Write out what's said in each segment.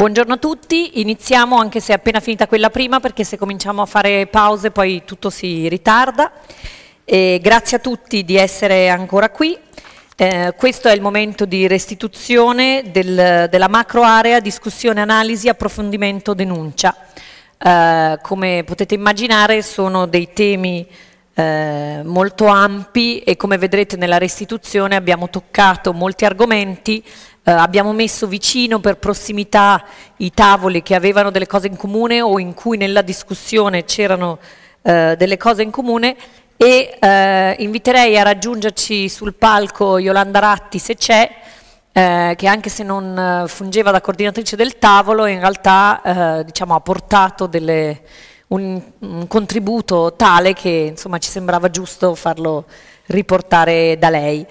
Buongiorno a tutti, iniziamo anche se è appena finita quella prima perché se cominciamo a fare pause poi tutto si ritarda. E grazie a tutti di essere ancora qui. Eh, questo è il momento di restituzione del, della macro area discussione, analisi, approfondimento, denuncia. Eh, come potete immaginare sono dei temi eh, molto ampi e come vedrete nella restituzione abbiamo toccato molti argomenti eh, abbiamo messo vicino per prossimità i tavoli che avevano delle cose in comune o in cui nella discussione c'erano eh, delle cose in comune e eh, inviterei a raggiungerci sul palco Yolanda Ratti se c'è, eh, che anche se non eh, fungeva da coordinatrice del tavolo in realtà eh, diciamo, ha portato delle, un, un, contributo tale che insomma, ci sembrava giusto farlo riportare da lei.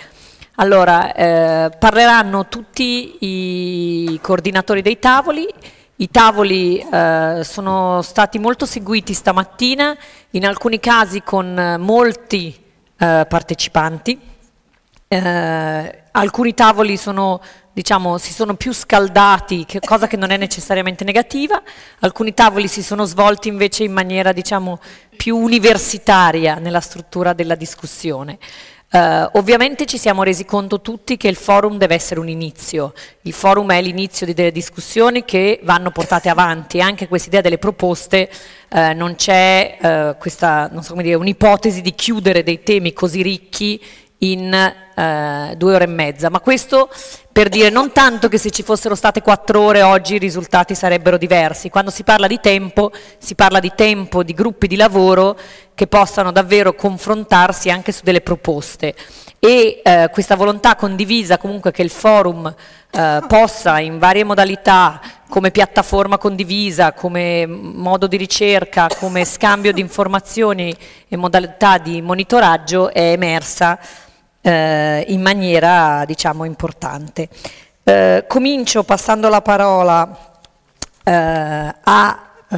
Allora, eh, parleranno tutti i coordinatori dei tavoli, i tavoli eh, sono stati molto seguiti stamattina, in alcuni casi con molti eh, partecipanti, eh, alcuni tavoli sono, diciamo, si sono più scaldati, che, cosa che non è necessariamente negativa, alcuni tavoli si sono svolti invece in maniera diciamo, più universitaria nella struttura della discussione. Uh, ovviamente ci siamo resi conto tutti che il forum deve essere un inizio, il forum è l'inizio di delle discussioni che vanno portate avanti, anche questa idea delle proposte uh, non c'è uh, questa, non so un'ipotesi di chiudere dei temi così ricchi in eh, due ore e mezza, ma questo per dire non tanto che se ci fossero state quattro ore oggi i risultati sarebbero diversi, quando si parla di tempo si parla di tempo, di gruppi di lavoro che possano davvero confrontarsi anche su delle proposte e eh, questa volontà condivisa comunque che il forum eh, possa in varie modalità come piattaforma condivisa, come modo di ricerca, come scambio di informazioni e modalità di monitoraggio è emersa eh, in maniera diciamo, importante. Eh, comincio passando la parola eh, a, eh,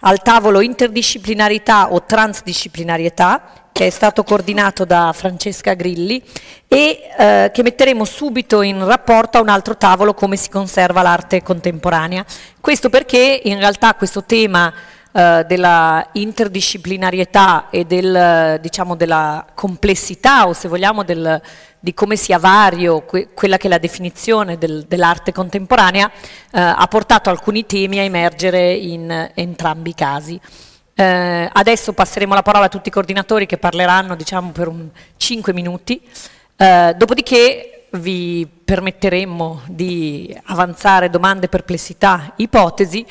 al tavolo interdisciplinarità o transdisciplinarietà che è stato coordinato da Francesca Grilli e eh, che metteremo subito in rapporto a un altro tavolo come si conserva l'arte contemporanea. Questo perché in realtà questo tema eh, della interdisciplinarietà e del, eh, diciamo, della complessità o se vogliamo del, di come sia vario que quella che è la definizione del, dell'arte contemporanea eh, ha portato alcuni temi a emergere in entrambi i casi. Eh, adesso passeremo la parola a tutti i coordinatori che parleranno diciamo, per 5 minuti, eh, dopodiché vi permetteremo di avanzare domande, perplessità, ipotesi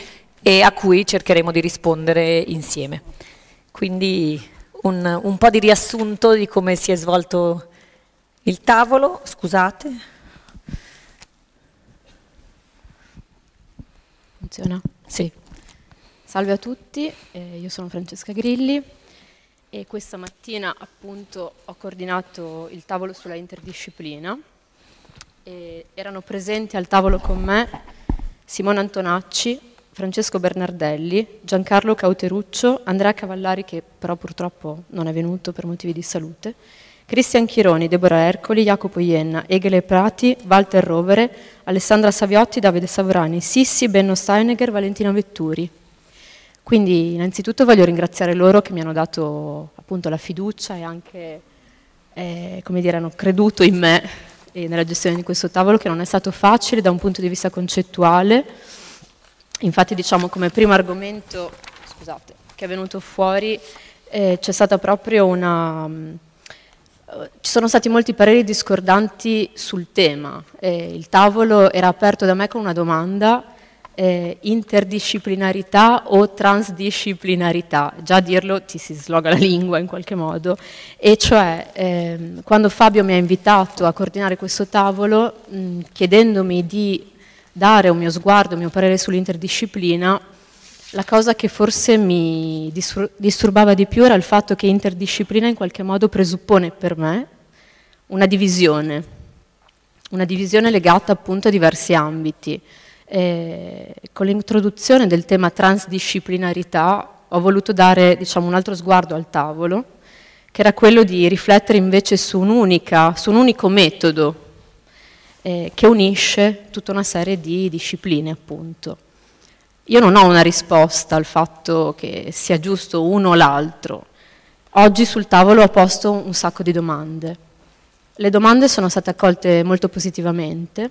e a cui cercheremo di rispondere insieme. Quindi un, un po' di riassunto di come si è svolto il tavolo, scusate. Funziona? Sì. Salve a tutti, eh, io sono Francesca Grilli e questa mattina appunto ho coordinato il tavolo sulla interdisciplina erano presenti al tavolo con me Simone Antonacci, Francesco Bernardelli, Giancarlo Cauteruccio, Andrea Cavallari, che però purtroppo non è venuto per motivi di salute, Cristian Chironi, Deborah Ercoli, Jacopo Ienna, Egele Prati, Walter Rovere, Alessandra Saviotti, Davide Savorani, Sissi, Benno Steinegger, Valentina Vetturi. Quindi innanzitutto voglio ringraziare loro che mi hanno dato appunto la fiducia e anche, eh, come dire, hanno creduto in me e nella gestione di questo tavolo che non è stato facile da un punto di vista concettuale, Infatti diciamo come primo argomento scusate, che è venuto fuori eh, c'è stata proprio una... Mm, eh, ci sono stati molti pareri discordanti sul tema. Eh, il tavolo era aperto da me con una domanda eh, interdisciplinarità o transdisciplinarità, già a dirlo ti si sloga la lingua in qualche modo, e cioè ehm, quando Fabio mi ha invitato a coordinare questo tavolo mh, mm, chiedendomi di dare un mio sguardo, un mio parere sull'interdisciplina, la cosa che forse mi disturbava di più era il fatto che interdisciplina in qualche modo presuppone per me una divisione, una divisione legata appunto a diversi ambiti. E con l'introduzione del tema transdisciplinarità ho voluto dare diciamo, un altro sguardo al tavolo, che era quello di riflettere invece su, un, su un unico metodo eh, che unisce tutta una serie di discipline appunto. Io non ho una risposta al fatto che sia giusto uno o l'altro. Oggi sul tavolo ho posto un sacco di domande. Le domande sono state accolte molto positivamente,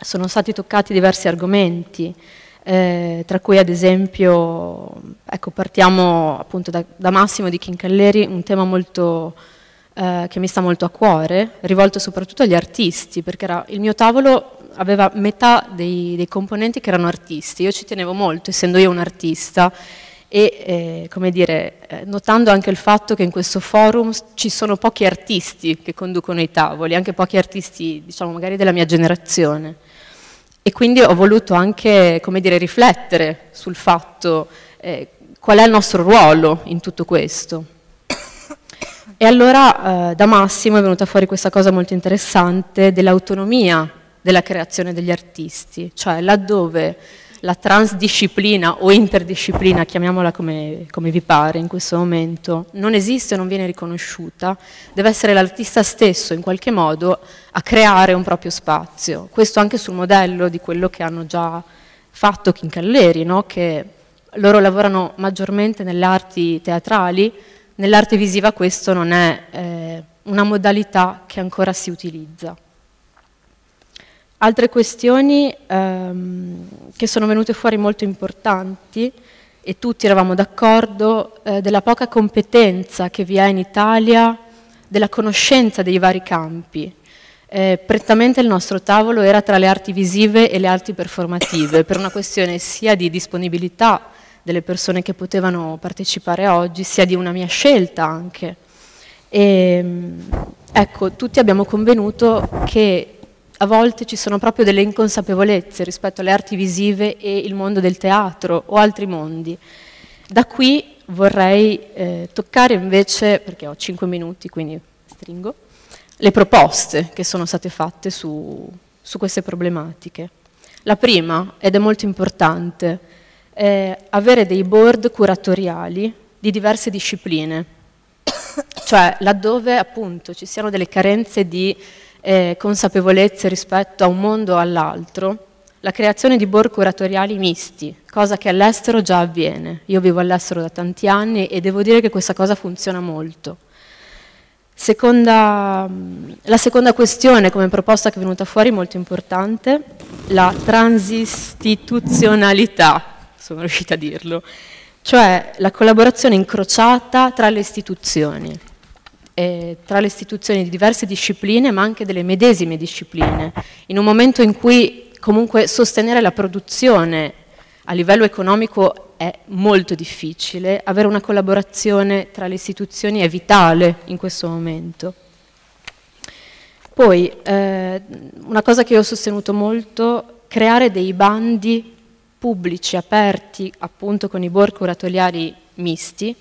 sono stati toccati diversi argomenti, eh, tra cui ad esempio, ecco, partiamo appunto da, da Massimo di Chincalleri, un tema molto eh, che mi sta molto a cuore, rivolto soprattutto agli artisti, perché era, il mio tavolo aveva metà dei, dei, componenti che erano artisti, io ci tenevo molto, essendo io un artista, e eh, come dire, eh, notando anche il fatto che in questo forum ci sono pochi artisti che conducono i tavoli, anche pochi artisti, diciamo, magari della mia generazione. E quindi ho voluto anche, come dire, riflettere sul fatto eh, qual è il nostro ruolo in tutto questo. E allora eh, da Massimo è venuta fuori questa cosa molto interessante dell'autonomia della creazione degli artisti, cioè laddove la transdisciplina o interdisciplina, chiamiamola come, come, vi pare in questo momento, non esiste o non viene riconosciuta, deve essere l'artista stesso in qualche modo a creare un proprio spazio. Questo anche sul modello di quello che hanno già fatto Chincalleri, no? che loro lavorano maggiormente nelle arti teatrali, Nell'arte visiva questo non è eh, una modalità che ancora si utilizza. Altre questioni ehm, che sono venute fuori molto importanti, e tutti eravamo d'accordo, eh, della poca competenza che vi è in Italia, della conoscenza dei vari campi. Eh, prettamente il nostro tavolo era tra le arti visive e le arti performative, per una questione sia di disponibilità delle persone che potevano partecipare oggi, sia di una mia scelta anche. E, ehm, ecco, tutti abbiamo convenuto che a volte ci sono proprio delle inconsapevolezze rispetto alle arti visive e il mondo del teatro o altri mondi. Da qui vorrei eh, toccare invece, perché ho 5 minuti quindi stringo, le proposte che sono state fatte su, su queste problematiche. La prima, ed è molto importante, eh, avere dei board curatoriali di diverse discipline, cioè laddove appunto ci siano delle carenze di eh, consapevolezze rispetto a un mondo o all'altro, la creazione di board curatoriali misti, cosa che all'estero già avviene. Io vivo all'estero da tanti anni e devo dire che questa cosa funziona molto. Seconda, la seconda questione come proposta che è venuta fuori molto importante, la transistituzionalità sono riuscita a dirlo, cioè la collaborazione incrociata tra le istituzioni, eh, tra le istituzioni di diverse discipline ma anche delle medesime discipline, in un momento in cui comunque sostenere la produzione a livello economico è molto difficile, avere una collaborazione tra le istituzioni è vitale in questo momento. Poi, eh, una cosa che ho sostenuto molto, creare dei bandi pubblici aperti appunto con i board curatoriali misti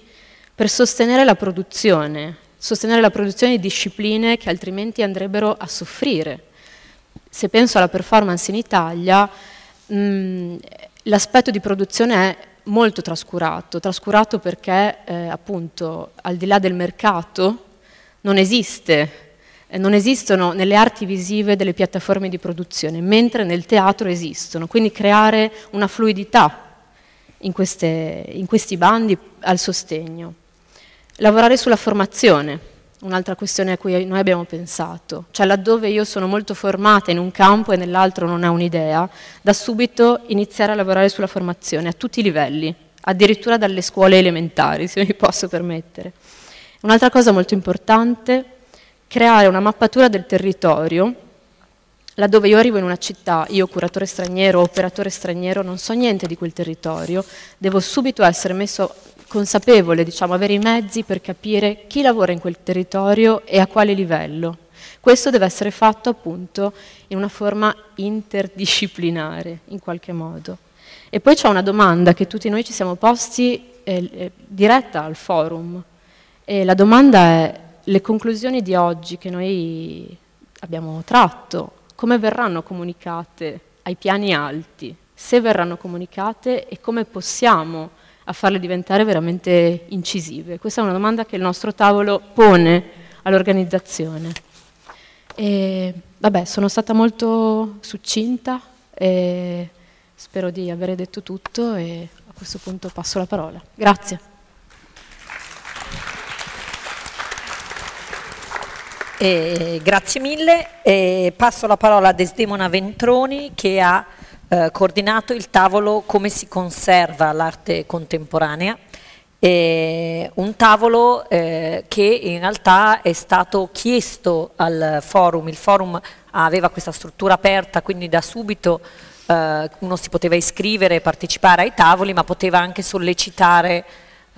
per sostenere la produzione, sostenere la produzione di discipline che altrimenti andrebbero a soffrire. Se penso alla performance in Italia, mm, l'aspetto di produzione è molto trascurato, trascurato perché eh, appunto al di là del mercato non esiste eh, non esistono nelle arti visive delle piattaforme di produzione, mentre nel teatro esistono. Quindi creare una fluidità in, queste, in questi bandi al sostegno. Lavorare sulla formazione, un'altra questione a cui noi abbiamo pensato, cioè laddove io sono molto formata in un campo e nell'altro non ho un'idea, da subito iniziare a lavorare sulla formazione a tutti i livelli, addirittura dalle scuole elementari, se mi posso permettere. Un'altra cosa molto importante creare una mappatura del territorio, laddove io arrivo in una città, io curatore straniero, operatore straniero, non so niente di quel territorio, devo subito essere messo consapevole, diciamo, avere i mezzi per capire chi lavora in quel territorio e a quale livello. Questo deve essere fatto appunto in una forma interdisciplinare, in qualche modo. E poi c'è una domanda che tutti noi ci siamo posti eh, eh diretta al forum. E la domanda è le conclusioni di oggi che noi abbiamo tratto, come verranno comunicate ai piani alti, se verranno comunicate e come possiamo a farle diventare veramente incisive? Questa è una domanda che il nostro tavolo pone all'organizzazione. vabbè, sono stata molto succinta e spero di avere detto tutto e a questo punto passo la parola. Grazie. Eh, grazie mille. Eh, passo la parola a Desdemona Ventroni che ha eh, coordinato il tavolo Come si conserva l'arte contemporanea. Eh, un tavolo eh, che in realtà è stato chiesto al forum, il forum aveva questa struttura aperta quindi da subito eh, uno si poteva iscrivere e partecipare ai tavoli ma poteva anche sollecitare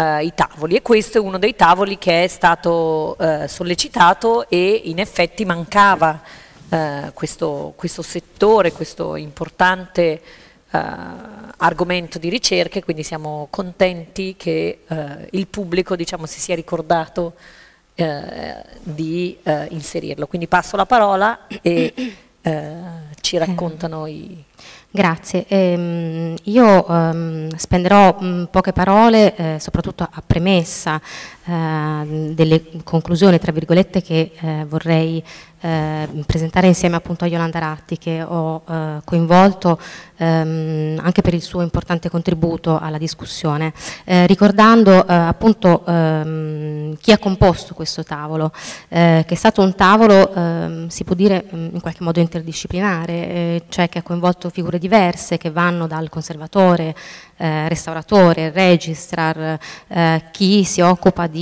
eh, i tavoli e questo è uno dei tavoli che è stato eh, sollecitato e in effetti mancava eh, questo, questo, settore, questo importante eh, argomento di ricerca e quindi siamo contenti che eh, il pubblico diciamo, si sia ricordato eh, di inserirlo. Quindi passo la parola e ci raccontano i... Grazie. Ehm, io ehm, spenderò mh, mm, poche parole, eh, soprattutto a premessa eh, delle conclusioni, tra virgolette, che eh, vorrei eh, presentare insieme appunto a Yolanda Ratti, che ho eh, coinvolto ehm, anche per il suo importante contributo alla discussione, eh, ricordando eh, appunto ehm, chi ha composto questo tavolo, eh, che è stato un tavolo, ehm, si può dire, mm, in qualche modo interdisciplinare, eh, cioè che ha coinvolto figure diverse che vanno dal conservatore, eh, restauratore, registrar, eh, chi si occupa di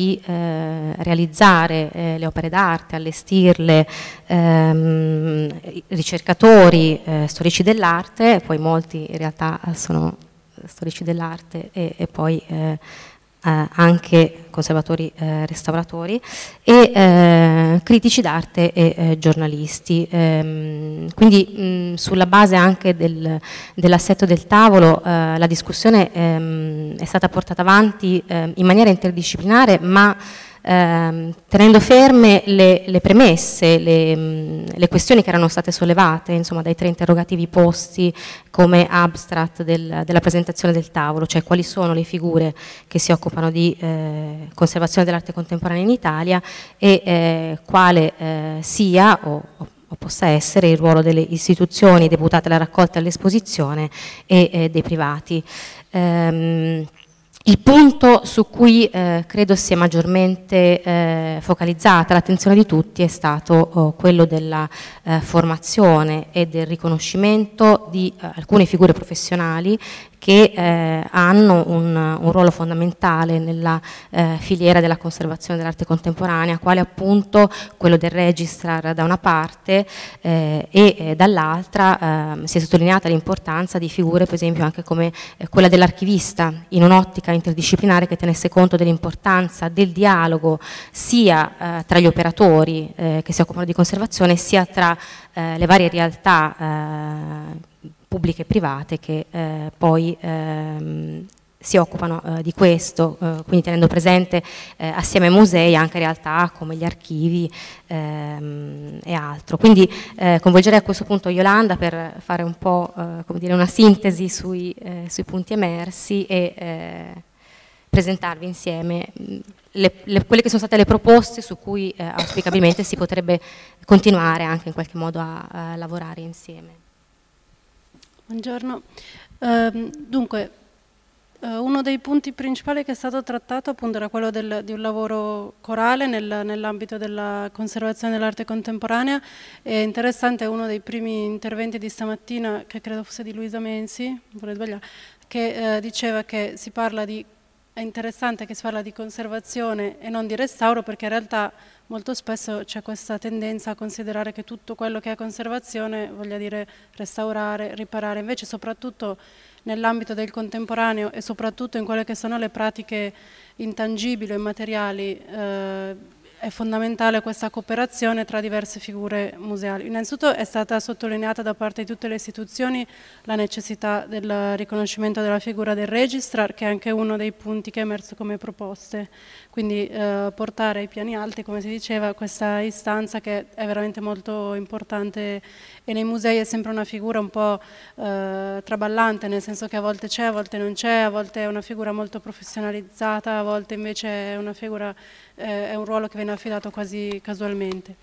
realizzare le opere d'arte, allestirle, ehm, ricercatori, storici dell'arte, poi molti molti in realtà eh, sono storici dell'arte e, e, poi eh, eh, anche conservatori restauratori e critici d'arte e giornalisti. Ehm, quindi mh, mm, sulla base anche del, dell'assetto del tavolo la discussione ehm, è stata portata avanti ehm, in maniera interdisciplinare ma ehm, tenendo ferme le, le premesse, le, mm, le, questioni che erano state sollevate insomma, dai tre interrogativi posti come abstract del, della presentazione del tavolo, cioè quali sono le figure che si occupano di eh, conservazione dell'arte contemporanea in Italia e eh, quale eh, sia o, o o possa essere il ruolo delle istituzioni deputate alla raccolta e all'esposizione e eh, dei privati. Ehm, il punto su cui eh, credo sia maggiormente eh, focalizzata l'attenzione di tutti è stato oh, quello della eh, formazione e del riconoscimento di eh, alcune figure professionali che eh, hanno un, un, ruolo fondamentale nella eh, filiera della conservazione dell'arte contemporanea, quale appunto quello del registrar da una parte eh, e eh, dall'altra ehm, si è sottolineata l'importanza di figure per esempio anche come eh, quella dell'archivista in un'ottica interdisciplinare che tenesse conto dell'importanza del dialogo sia eh, tra gli operatori che si occupano di conservazione sia tra le varie realtà pubbliche e private che eh, poi ehm, si occupano eh, di questo, eh, quindi tenendo presente eh, assieme ai musei anche realtà come gli archivi ehm, e altro. Quindi eh, coinvolgerei a questo punto Yolanda per fare un po' eh, dire, una sintesi sui, sui, punti emersi e presentarvi insieme le, le, quelle che sono state le proposte su cui auspicabilmente si potrebbe continuare anche in qualche modo a, a lavorare insieme. Buongiorno. Uh, dunque, eh, uno dei punti principali che è stato trattato appunto era quello del, di un lavoro corale nel, nell'ambito della conservazione dell'arte contemporanea. È interessante uno dei primi interventi di stamattina, che credo fosse di Luisa Mensi, vorrei sbagliare, che uh, diceva che si parla di è interessante che si parla di conservazione e non di restauro perché in realtà molto spesso c'è questa tendenza a considerare che tutto quello che è conservazione voglia dire restaurare, riparare, invece soprattutto nell'ambito del contemporaneo e soprattutto in quelle che sono le pratiche intangibili o immateriali eh, è fondamentale questa cooperazione tra diverse figure museali. Innanzitutto è stata sottolineata da parte di tutte le istituzioni la necessità del riconoscimento della figura del registrar, che è anche uno dei punti che è emerso come proposte. Quindi eh, portare ai piani alti, come si diceva, questa istanza che è veramente molto importante e nei musei è sempre una figura un po' eh, traballante, nel senso che a volte c'è, a volte non c'è, a volte è una figura molto professionalizzata, a volte invece è una figura eh, è un ruolo che viene affidato quasi casualmente.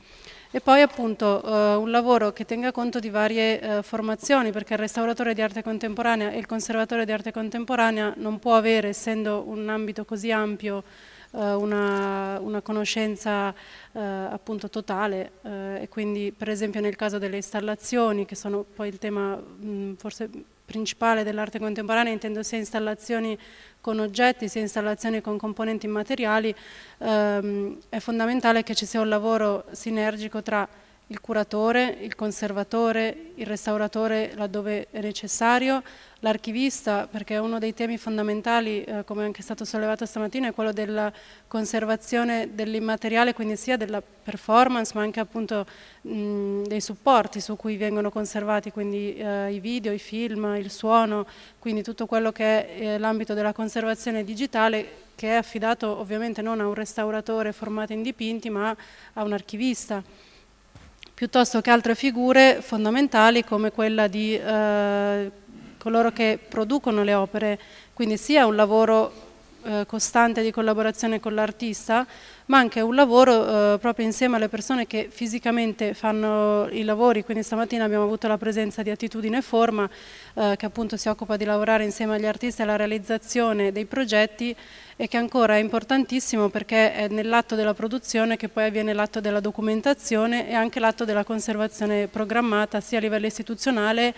E poi appunto eh, un lavoro che tenga conto di varie eh, formazioni, perché il restauratore di arte contemporanea e il conservatore di arte contemporanea non può avere, essendo un ambito così ampio, eh, una, una, conoscenza eh, appunto totale eh, e quindi per esempio nel caso delle installazioni che sono poi il tema mh, mm, forse principale dell'arte contemporanea intendo sia installazioni con oggetti sia installazioni con componenti immateriali, ehm, è fondamentale che ci sia un lavoro sinergico tra il curatore, il conservatore, il restauratore laddove è necessario, l'archivista, perché uno dei temi fondamentali, eh, come anche stato sollevato stamattina, è quello della conservazione dell'immateriale, quindi sia della performance, ma anche appunto mh, dei supporti su cui vengono conservati, quindi eh, i video, i film, il suono, quindi tutto quello che è eh, l'ambito della conservazione digitale che è affidato ovviamente non a un restauratore formato in dipinti, ma a un archivista piuttosto che altre figure fondamentali come quella di eh, coloro che producono le opere, quindi sia un lavoro eh, costante di collaborazione con l'artista, ma anche un lavoro eh, proprio insieme alle persone che fisicamente fanno i lavori, quindi stamattina abbiamo avuto la presenza di Attitudine Forma, eh, che appunto si occupa di lavorare insieme agli artisti alla realizzazione dei progetti e che ancora è importantissimo perché è nell'atto della produzione che poi avviene l'atto della documentazione e anche l'atto della conservazione programmata sia a livello istituzionale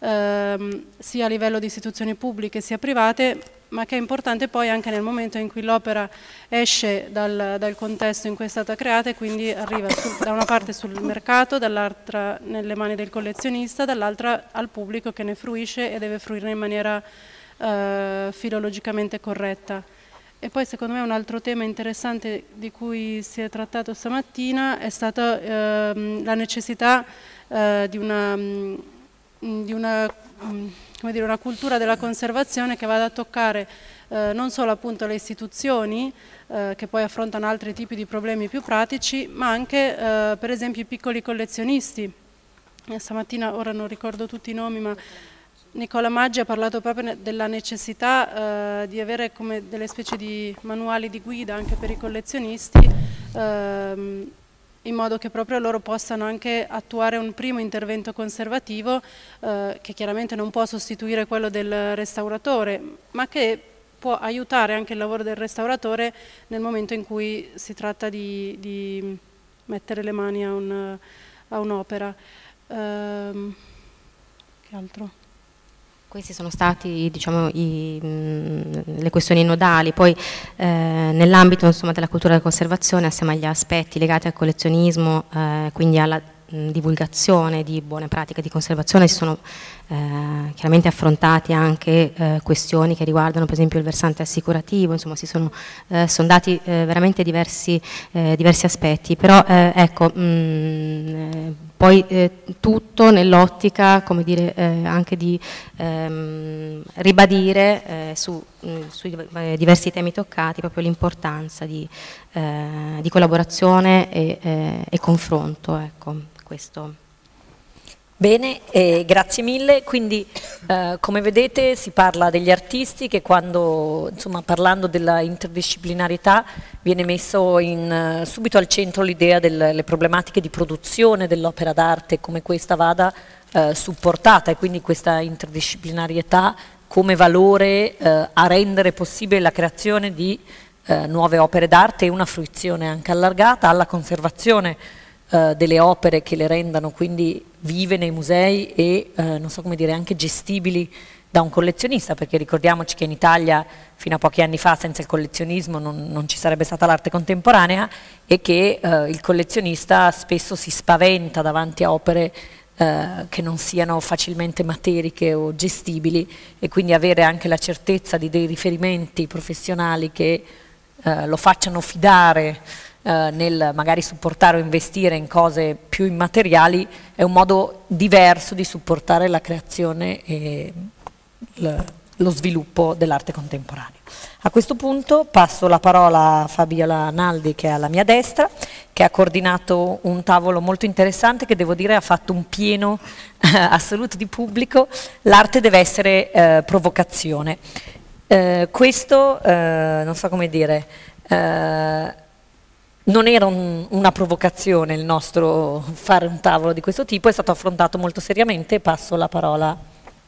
ehm, sia a livello di istituzioni pubbliche sia private, ma che è importante poi anche nel momento in cui l'opera esce dal, dal, contesto in cui è stata creata e quindi arriva su, da una parte sul mercato, dall'altra nelle mani del collezionista, dall'altra al pubblico che ne fruisce e deve fruirne in maniera eh, filologicamente corretta. E poi secondo me un altro tema interessante di cui si è trattato stamattina è stata ehm, la necessità eh, di una Mm, di una, mm, dire, una, cultura della conservazione che vada a toccare eh, non solo appunto le istituzioni eh, che poi affrontano altri tipi di problemi più pratici, ma anche eh, per esempio i piccoli collezionisti. Eh, stamattina, ora non ricordo tutti i nomi, ma Nicola Maggi ha parlato proprio della necessità eh, di avere come delle specie di manuali di guida anche per i collezionisti ehm, in modo che proprio loro possano anche attuare un primo intervento conservativo eh, che chiaramente non può sostituire quello del restauratore, ma che può aiutare anche il lavoro del restauratore nel momento in cui si tratta di, di mettere le mani a, un'opera. Un ehm, che altro? Queste sono state diciamo, mm, le questioni nodali, poi eh, nell'ambito della cultura della conservazione, assieme agli aspetti legati al collezionismo, eh, quindi alla mh, mm, divulgazione di buone pratiche di conservazione, si sono eh, chiaramente affrontate anche eh, questioni che riguardano per esempio il versante assicurativo, insomma si sono eh, sondati eh, veramente diversi, diversi, aspetti, però ecco... Mh, mm, poi eh, tutto nell'ottica come dire, eh, anche di ehm, ribadire eh, su, mh, mm, sui eh, diversi temi toccati proprio l'importanza di, eh, di, collaborazione e, eh, e confronto. Ecco, questo Bene, grazie mille. Quindi eh, come vedete si parla degli artisti che quando, insomma, parlando della interdisciplinarità viene messo in, eh, subito al centro l'idea delle problematiche di produzione dell'opera d'arte, come questa vada eh, supportata e quindi questa interdisciplinarietà come valore eh, a rendere possibile la creazione di eh, nuove opere d'arte e una fruizione anche allargata alla conservazione eh, delle opere che le rendano quindi vive nei musei e, eh, non so come dire, anche gestibili da un collezionista, perché ricordiamoci che in Italia fino a pochi anni fa senza il collezionismo non, non ci sarebbe stata l'arte contemporanea e che eh, il collezionista spesso si spaventa davanti a opere eh, che non siano facilmente materiche o gestibili e quindi avere anche la certezza di dei riferimenti professionali che eh, lo facciano fidare eh, nel magari supportare o investire in cose più immateriali è un modo diverso di supportare la creazione e lo sviluppo dell'arte contemporanea. A questo punto passo la parola a Fabiola Naldi che è alla mia destra, che ha coordinato un tavolo molto interessante che devo dire ha fatto un pieno eh, assoluto di pubblico, l'arte deve essere eh, provocazione. Eh, questo, eh, non so come dire, eh, non era un, una provocazione il nostro fare un tavolo di questo tipo, è stato affrontato molto seriamente e passo la parola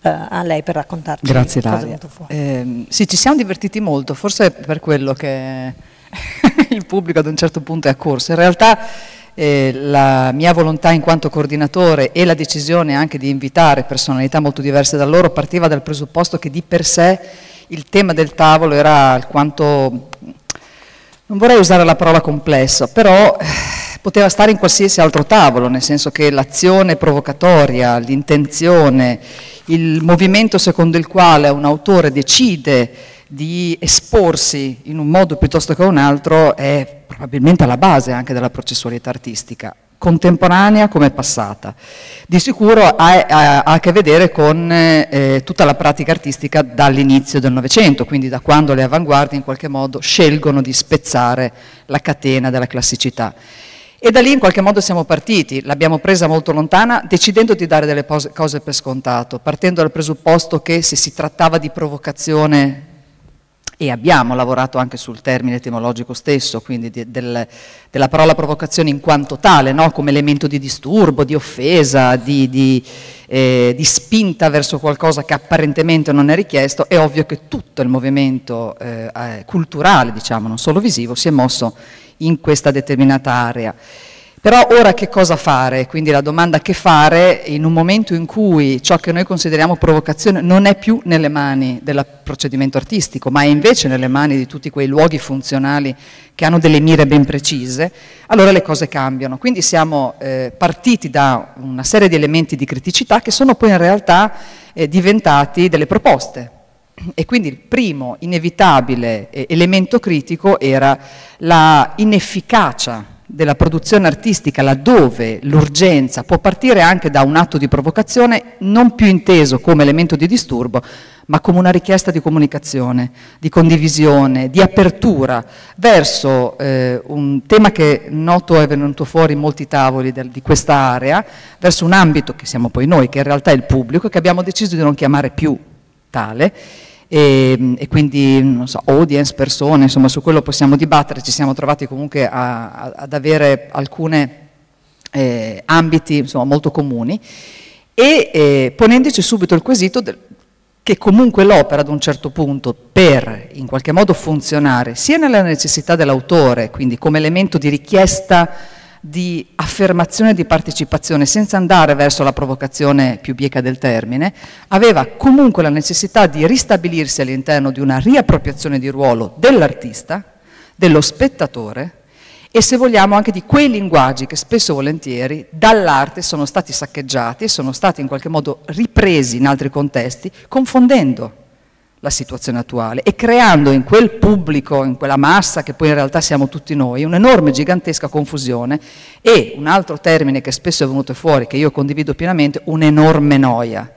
eh, a lei per raccontarci. Grazie Daria. Eh, sì, ci siamo divertiti molto, forse per quello che il pubblico ad un certo punto è accorso. In realtà eh, la mia volontà in quanto coordinatore e la decisione anche di invitare personalità molto diverse da loro partiva dal presupposto che di per sé il tema del tavolo era alquanto non vorrei usare la parola complesso, però eh, poteva stare in qualsiasi altro tavolo, nel senso che l'azione provocatoria, l'intenzione, il movimento secondo il quale un autore decide di esporsi in un modo piuttosto che un altro è probabilmente alla base anche della processualità artistica contemporanea come passata. Di sicuro ha, ha, ha a che vedere con eh, eh, tutta la pratica artistica dall'inizio del Novecento, quindi da quando le avanguardie in qualche modo scelgono di spezzare la catena della classicità. E da lì in qualche modo siamo partiti, l'abbiamo presa molto lontana, decidendo di dare delle cose per scontato, partendo dal presupposto che se si trattava di provocazione e abbiamo lavorato anche sul termine etimologico stesso, quindi di, del, della parola provocazione in quanto tale, no? come elemento di disturbo, di offesa, di, di, eh, di, spinta verso qualcosa che apparentemente non è richiesto, è ovvio che tutto il movimento eh, culturale, diciamo, non solo visivo, si è mosso in questa determinata area. Però ora che cosa fare? Quindi la domanda che fare in un momento in cui ciò che noi consideriamo provocazione non è più nelle mani del procedimento artistico, ma è invece nelle mani di tutti quei luoghi funzionali che hanno delle mire ben precise, allora le cose cambiano. Quindi siamo eh, partiti da una serie di elementi di criticità che sono poi in realtà eh, diventati delle proposte, e quindi il primo inevitabile eh, elemento critico era la inefficacia della produzione artistica, laddove l'urgenza può partire anche da un atto di provocazione non più inteso come elemento di disturbo, ma come una richiesta di comunicazione, di condivisione, di apertura verso eh, un tema che noto è venuto fuori in molti tavoli del, di questa area, verso un ambito che siamo poi noi, che in realtà è il pubblico, che abbiamo deciso di non chiamare più tale e, e quindi so, audience, persone, insomma su quello possiamo dibattere, ci siamo trovati comunque a, a, ad avere alcuni eh, ambiti insomma, molto comuni e eh, ponendoci subito il quesito del, che comunque l'opera ad un certo punto per in qualche modo funzionare sia nella necessità dell'autore, quindi come elemento di richiesta di affermazione di partecipazione senza andare verso la provocazione più bieca del termine, aveva comunque la necessità di ristabilirsi all'interno di una riappropriazione di ruolo dell'artista, dello spettatore e se vogliamo anche di quei linguaggi che spesso e volentieri dall'arte sono stati saccheggiati e sono stati in qualche modo ripresi in altri contesti confondendo la situazione attuale e creando in quel pubblico, in quella massa che poi in realtà siamo tutti noi, un'enorme, gigantesca confusione e un altro termine che spesso è venuto fuori, che io condivido pienamente, un'enorme noia.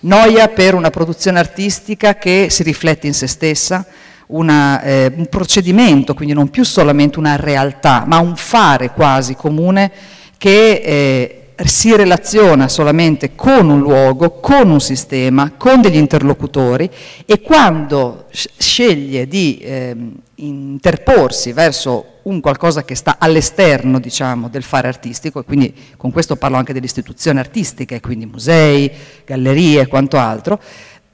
Noia per una produzione artistica che si riflette in se stessa, una, eh, un procedimento, quindi non più solamente una realtà, ma un fare quasi comune che... Eh, si relaziona solamente con un luogo, con un sistema, con degli interlocutori e quando sceglie di eh, interporsi verso un qualcosa che sta all'esterno diciamo, del fare artistico e quindi con questo parlo anche delle istituzioni artistiche, quindi musei, gallerie e quanto altro,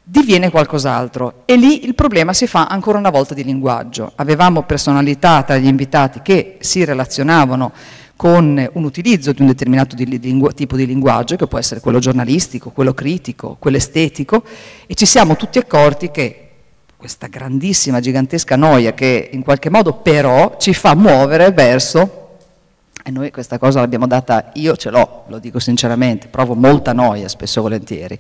diviene qualcos'altro e lì il problema si fa ancora una volta di linguaggio. Avevamo personalità tra gli invitati che si relazionavano con un utilizzo di un determinato di lingua, tipo di linguaggio, che può essere quello giornalistico, quello critico, quello estetico, e ci siamo tutti accorti che questa grandissima, gigantesca noia che in qualche modo però ci fa muovere verso e noi questa cosa l'abbiamo data, io ce l'ho, lo dico sinceramente, provo molta noia spesso e volentieri,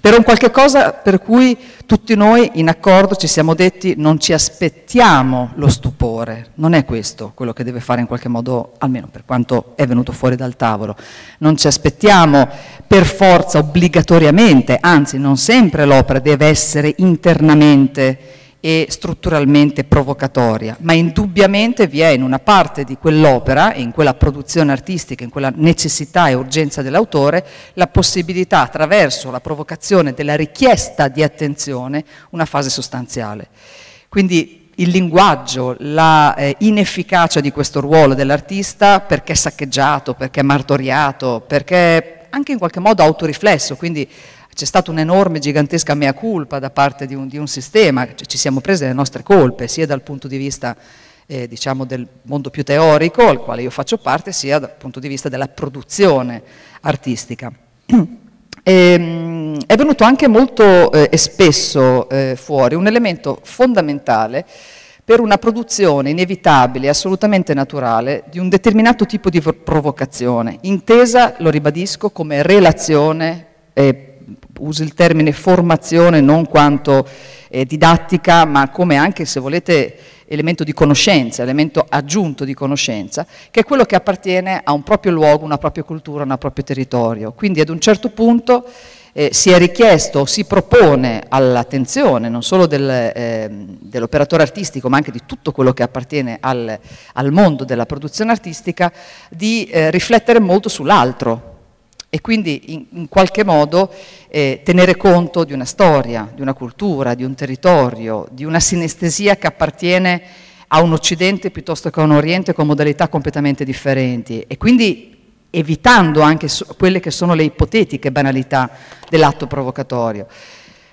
per un qualche cosa per cui tutti noi in accordo ci siamo detti non ci aspettiamo lo stupore, non è questo quello che deve fare in qualche modo, almeno per quanto è venuto fuori dal tavolo, non ci aspettiamo per forza obbligatoriamente, anzi non sempre l'opera deve essere internamente e strutturalmente provocatoria, ma indubbiamente vi è in una parte di quell'opera, in quella produzione artistica, in quella necessità e urgenza dell'autore, la possibilità attraverso la provocazione della richiesta di attenzione una fase sostanziale. Quindi il linguaggio, la eh, inefficacia di questo ruolo dell'artista perché saccheggiato, perché martoriato, perché anche in qualche modo autoriflesso, quindi c'è stata un'enorme, gigantesca mea culpa da parte di un, di un sistema, ci siamo prese le nostre colpe, sia dal punto di vista eh, diciamo del mondo più teorico, al quale io faccio parte, sia dal punto di vista della produzione artistica. E, ehm, è venuto anche molto eh, e spesso eh, fuori un elemento fondamentale per una produzione inevitabile, assolutamente naturale, di un determinato tipo di provocazione, intesa, lo ribadisco, come relazione eh, uso il termine formazione non quanto eh, didattica, ma come anche, se volete, elemento di conoscenza, elemento aggiunto di conoscenza, che è quello che appartiene a un proprio luogo, una propria cultura, un proprio territorio. Quindi ad un certo punto eh, si è richiesto, si propone all'attenzione non solo del, eh, dell'operatore artistico, ma anche di tutto quello che appartiene al, al mondo della produzione artistica, di eh, riflettere molto sull'altro, e quindi in, in qualche modo eh, tenere conto di una storia, di una cultura, di un territorio, di una sinestesia che appartiene a un Occidente piuttosto che a un Oriente con modalità completamente differenti e quindi evitando anche quelle che sono le ipotetiche banalità dell'atto provocatorio.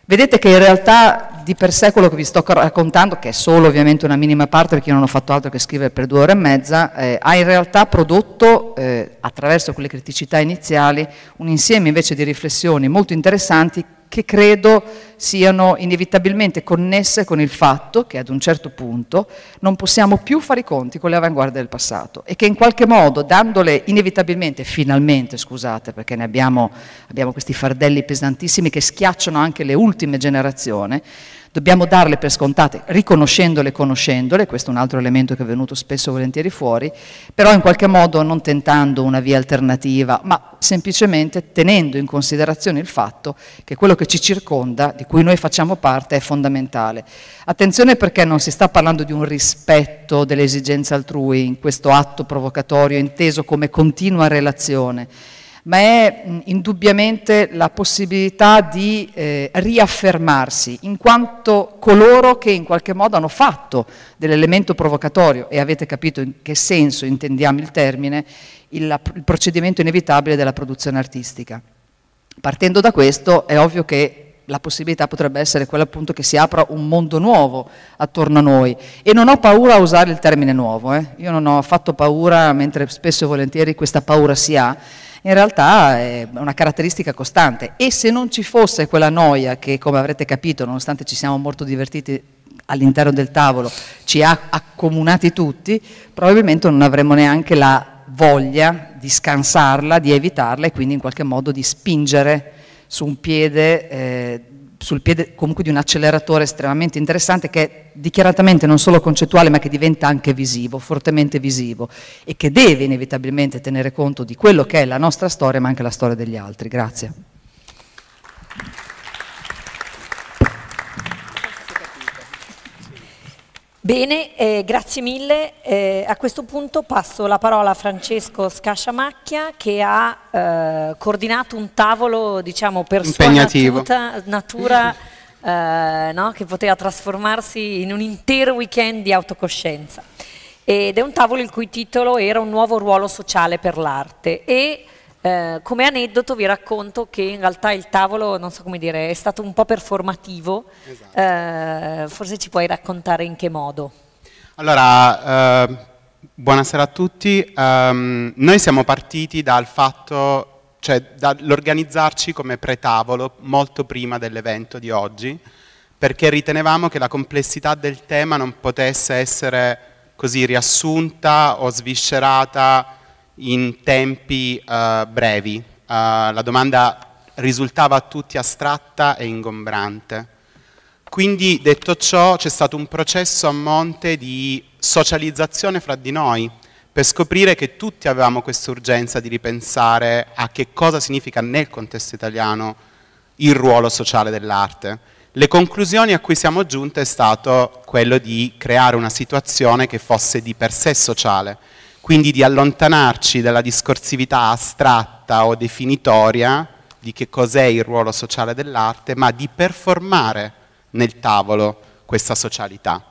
Vedete che in realtà di per sé quello che vi sto raccontando, che è solo ovviamente una minima parte perché io non ho fatto altro che scrivere per due ore e mezza, eh, ha in realtà prodotto, eh, attraverso quelle criticità iniziali, un insieme invece di riflessioni molto interessanti che credo siano inevitabilmente connesse con il fatto che ad un certo punto non possiamo più fare i conti con le avanguardie del passato e che in qualche modo dandole inevitabilmente, finalmente scusate perché ne abbiamo, abbiamo questi fardelli pesantissimi che schiacciano anche le ultime generazioni, dobbiamo darle per scontate, riconoscendole e conoscendole, questo è un altro elemento che è venuto spesso e volentieri fuori, però in qualche modo non tentando una via alternativa, ma semplicemente tenendo in considerazione il fatto che quello che ci circonda, di cui noi facciamo parte, è fondamentale. Attenzione perché non si sta parlando di un rispetto delle esigenze altrui in questo atto provocatorio inteso come continua relazione, ma è mh, indubbiamente la possibilità di eh, riaffermarsi in quanto coloro che in qualche modo hanno fatto dell'elemento provocatorio, e avete capito in che senso intendiamo il termine, il, il procedimento inevitabile della produzione artistica. Partendo da questo è ovvio che la possibilità potrebbe essere quella appunto che si apra un mondo nuovo attorno a noi e non ho paura a usare il termine nuovo, eh. io non ho affatto paura, mentre spesso e volentieri questa paura si ha, in realtà è una caratteristica costante e se non ci fosse quella noia che come avrete capito nonostante ci siamo molto divertiti all'interno del tavolo ci ha accomunati tutti, probabilmente non avremmo neanche la voglia di scansarla, di evitarla e quindi in qualche modo di spingere su un piede eh, sul piede comunque di un acceleratore estremamente interessante che è dichiaratamente non solo concettuale ma che diventa anche visivo, fortemente visivo e che deve inevitabilmente tenere conto di quello che è la nostra storia ma anche la storia degli altri. Grazie. Bene, eh, grazie mille. Eh, a questo punto passo la parola a Francesco Scasciamacchia che ha eh, coordinato un tavolo diciamo, per sua natuta, natura eh, no? che poteva trasformarsi in un intero weekend di autocoscienza. Ed è un tavolo il cui titolo era Un nuovo ruolo sociale per l'arte e eh, come aneddoto vi racconto che in realtà il tavolo, non so come dire, è stato un po' performativo, esatto. eh, forse ci puoi raccontare in che modo? Allora, eh, buonasera a tutti, um, noi siamo partiti dal fatto, cioè dall'organizzarci come pre-tavolo molto prima dell'evento di oggi, perché ritenevamo che la complessità del tema non potesse essere così riassunta o sviscerata in tempi eh, brevi. Eh, la domanda risultava a tutti astratta e ingombrante. Quindi, detto ciò, c'è stato un processo a monte di socializzazione fra di noi, per scoprire che tutti avevamo questa urgenza di ripensare a che cosa significa nel contesto italiano il ruolo sociale dell'arte. Le conclusioni a cui siamo giunti è stato quello di creare una situazione che fosse di per sé sociale, quindi di allontanarci dalla discorsività astratta o definitoria di che cos'è il ruolo sociale dell'arte, ma di performare nel tavolo questa socialità.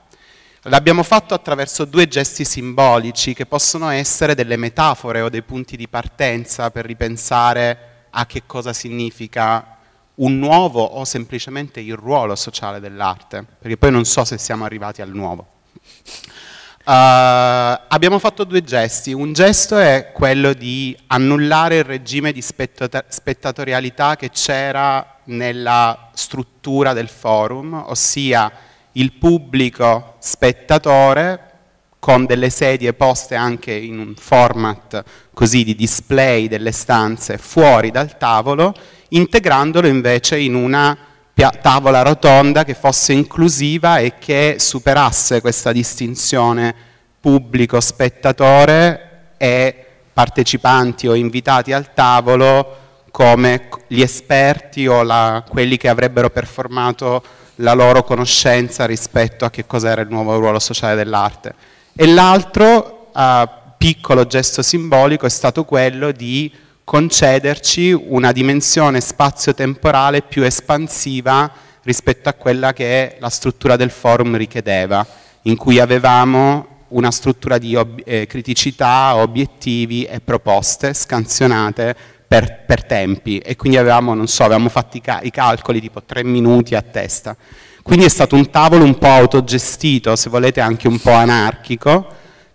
L'abbiamo fatto attraverso due gesti simbolici che possono essere delle metafore o dei punti di partenza per ripensare a che cosa significa un nuovo o semplicemente il ruolo sociale dell'arte, perché poi non so se siamo arrivati al nuovo. Uh, abbiamo fatto due gesti, un gesto è quello di annullare il regime di spettatorialità che c'era nella struttura del forum, ossia il pubblico spettatore con delle sedie poste anche in un format così di display delle stanze fuori dal tavolo, integrandolo invece in una tavola rotonda che fosse inclusiva e che superasse questa distinzione pubblico-spettatore e partecipanti o invitati al tavolo come gli esperti o la, quelli che avrebbero performato la loro conoscenza rispetto a che cos'era il nuovo ruolo sociale dell'arte. E l'altro eh, piccolo gesto simbolico è stato quello di concederci una dimensione spazio-temporale più espansiva rispetto a quella che la struttura del forum richiedeva, in cui avevamo una struttura di ob eh, criticità, obiettivi e proposte scansionate per, per tempi e quindi avevamo, non so, avevamo fatto i, ca i calcoli tipo tre minuti a testa. Quindi è stato un tavolo un po' autogestito, se volete anche un po' anarchico,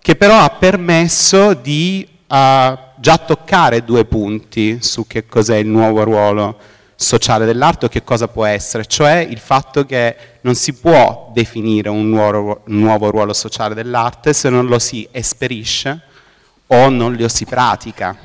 che però ha permesso di uh, già toccare due punti su che cos'è il nuovo ruolo sociale dell'arte o che cosa può essere, cioè il fatto che non si può definire un nuovo, un nuovo ruolo sociale dell'arte se non lo si esperisce o non lo si pratica.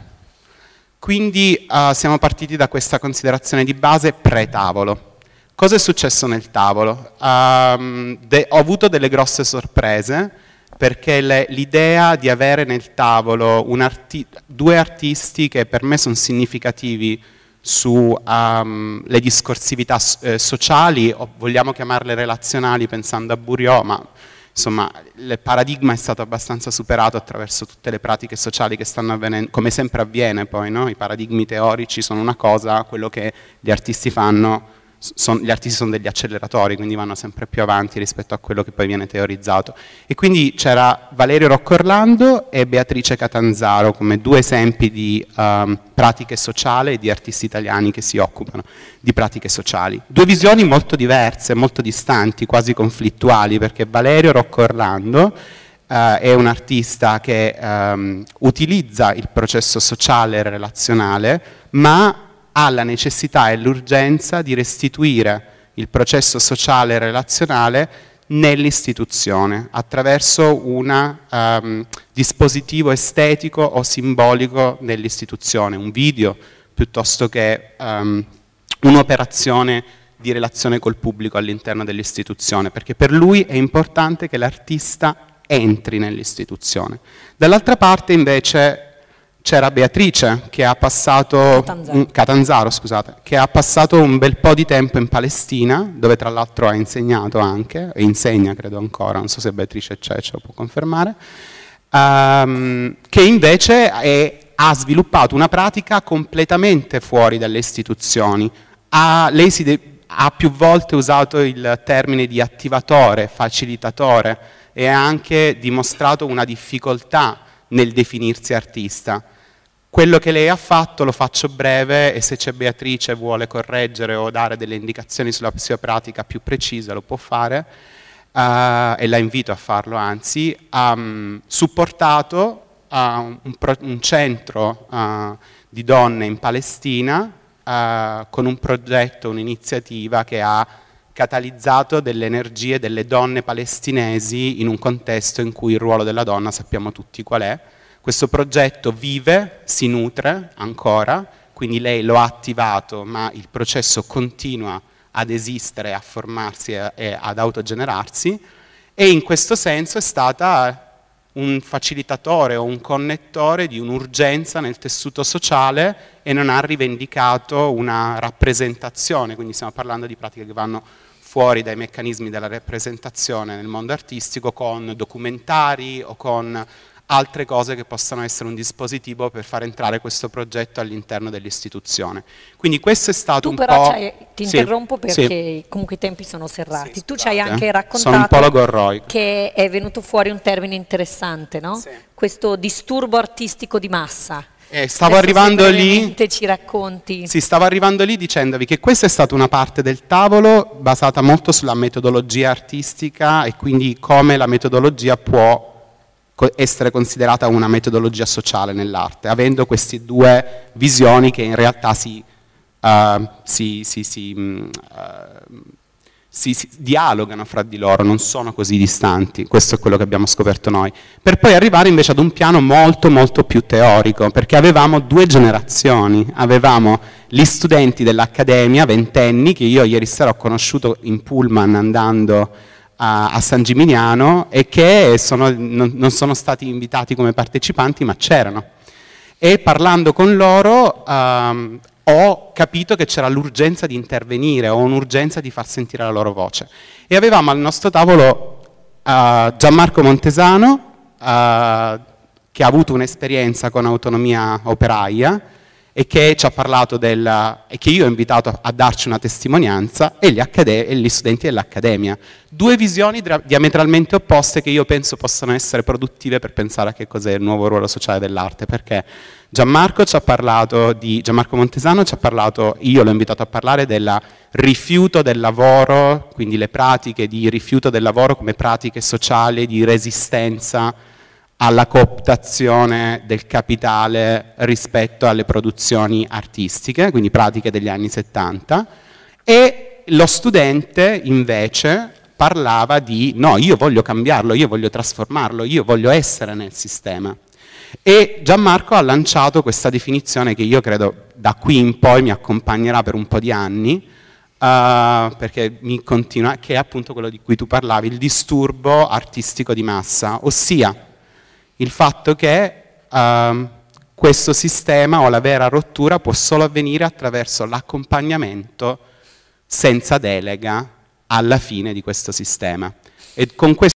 Quindi uh, siamo partiti da questa considerazione di base pre-tavolo. Cosa è successo nel tavolo? Um, ho avuto delle grosse sorprese, perché le, l'idea di avere nel tavolo arti- due artisti che per me sono significativi sulle um, discorsività eh, sociali, o vogliamo chiamarle relazionali pensando a Buriot, ma insomma il paradigma è stato abbastanza superato attraverso tutte le pratiche sociali che stanno avvenendo, come sempre avviene poi, no? i paradigmi teorici sono una cosa, quello che gli artisti fanno son, gli artisti sono degli acceleratori, quindi vanno sempre più avanti rispetto a quello che poi viene teorizzato. E quindi c'era Valerio Rocco Orlando e Beatrice Catanzaro come due esempi di um, pratiche sociali e di artisti italiani che si occupano di pratiche sociali. Due visioni molto diverse, molto distanti, quasi conflittuali, perché Valerio Rocco Orlando Uh, è un artista che um, utilizza il processo sociale e relazionale, ma ha la necessità e l'urgenza di restituire il processo sociale e relazionale nell'istituzione attraverso un um, dispositivo estetico o simbolico dell'istituzione, un video piuttosto che um, un'operazione di relazione col pubblico all'interno dell'istituzione, perché per lui è importante che l'artista entri nell'istituzione. Dall'altra parte invece c'era Beatrice che ha, passato, Catanzaro. Mm, Catanzaro, scusate, che ha passato un bel po' di tempo in Palestina, dove tra l'altro ha insegnato anche, e insegna credo ancora, non so se Beatrice c'è, ce lo può confermare, um, che invece è, ha sviluppato una pratica completamente fuori dalle istituzioni. Ha, lei de, ha più volte usato il termine di attivatore, facilitatore, e ha anche dimostrato una difficoltà nel definirsi artista quello che lei ha fatto lo faccio breve e se c'è Beatrice vuole correggere o dare delle indicazioni sulla sua pratica più precisa lo può fare uh, e la invito a farlo anzi, ha um, supportato uh, un, un, centro uh, di donne in Palestina eh, con un progetto, un'iniziativa che ha catalizzato delle energie delle donne palestinesi in un contesto in cui il ruolo della donna sappiamo tutti qual è, questo progetto vive, si nutre ancora, quindi lei lo ha attivato, ma il processo continua ad esistere, a formarsi e ad autogenerarsi e in questo senso è stata un facilitatore o un connettore di un'urgenza nel tessuto sociale e non ha rivendicato una rappresentazione, quindi stiamo parlando di pratiche che vanno fuori dai meccanismi della rappresentazione nel mondo artistico con documentari o con altre cose che possano essere un dispositivo per far entrare questo progetto all'interno dell'istituzione. Quindi questo è stato tu un però po'... C'hai, ti interrompo perché sì. comunque i tempi sono serrati. Sì, tu ci hai anche eh. raccontato che è venuto fuori un termine interessante, no? Questo disturbo artistico di massa. Eh, stavo Adesso arrivando lì. Ci racconti. Sì, stavo arrivando lì dicendovi che questa è stata una parte del tavolo basata molto sulla metodologia artistica e quindi come la metodologia può essere considerata una metodologia sociale nell'arte, avendo queste due visioni che in realtà si, uh, si, si, si uh, dialogano fra di loro, non sono così distanti, questo è quello che abbiamo scoperto noi, per poi arrivare invece ad un piano molto molto più teorico, perché avevamo due generazioni, avevamo gli studenti dell'Accademia, ventenni, che io ieri sera ho conosciuto in pullman andando a, a San Gimignano e che sono, non, non sono stati invitati come partecipanti ma c'erano. E parlando con loro um, ho capito che c'era l'urgenza di intervenire o un'urgenza di far sentire la loro voce. E avevamo al nostro tavolo uh, Gianmarco Montesano, uh, che ha avuto un'esperienza con autonomia operaia, e che ci ha parlato del, e che io ho invitato a, darci una testimonianza e gli, e gli studenti dell'Accademia. Due visioni diametralmente opposte che io penso possano essere produttive per pensare a che cos'è il nuovo ruolo sociale dell'arte, perché Gianmarco, ci ha parlato di, Gianmarco Montesano ci ha parlato, io l'ho invitato a parlare del rifiuto del lavoro, quindi le pratiche di rifiuto del lavoro come pratiche sociali di resistenza alla cooptazione del capitale rispetto alle produzioni artistiche, quindi pratiche degli anni 70, e lo studente invece parlava di no, io voglio cambiarlo, io voglio trasformarlo, io voglio essere nel sistema. E Gianmarco ha lanciato questa definizione che io credo da qui in poi mi accompagnerà per un po' di anni, Uh, perché mi continua, che è appunto quello di cui tu parlavi, il disturbo artistico di massa, ossia il fatto che uh, questo sistema o la vera rottura può solo avvenire attraverso l'accompagnamento senza delega alla fine di questo sistema. E con questo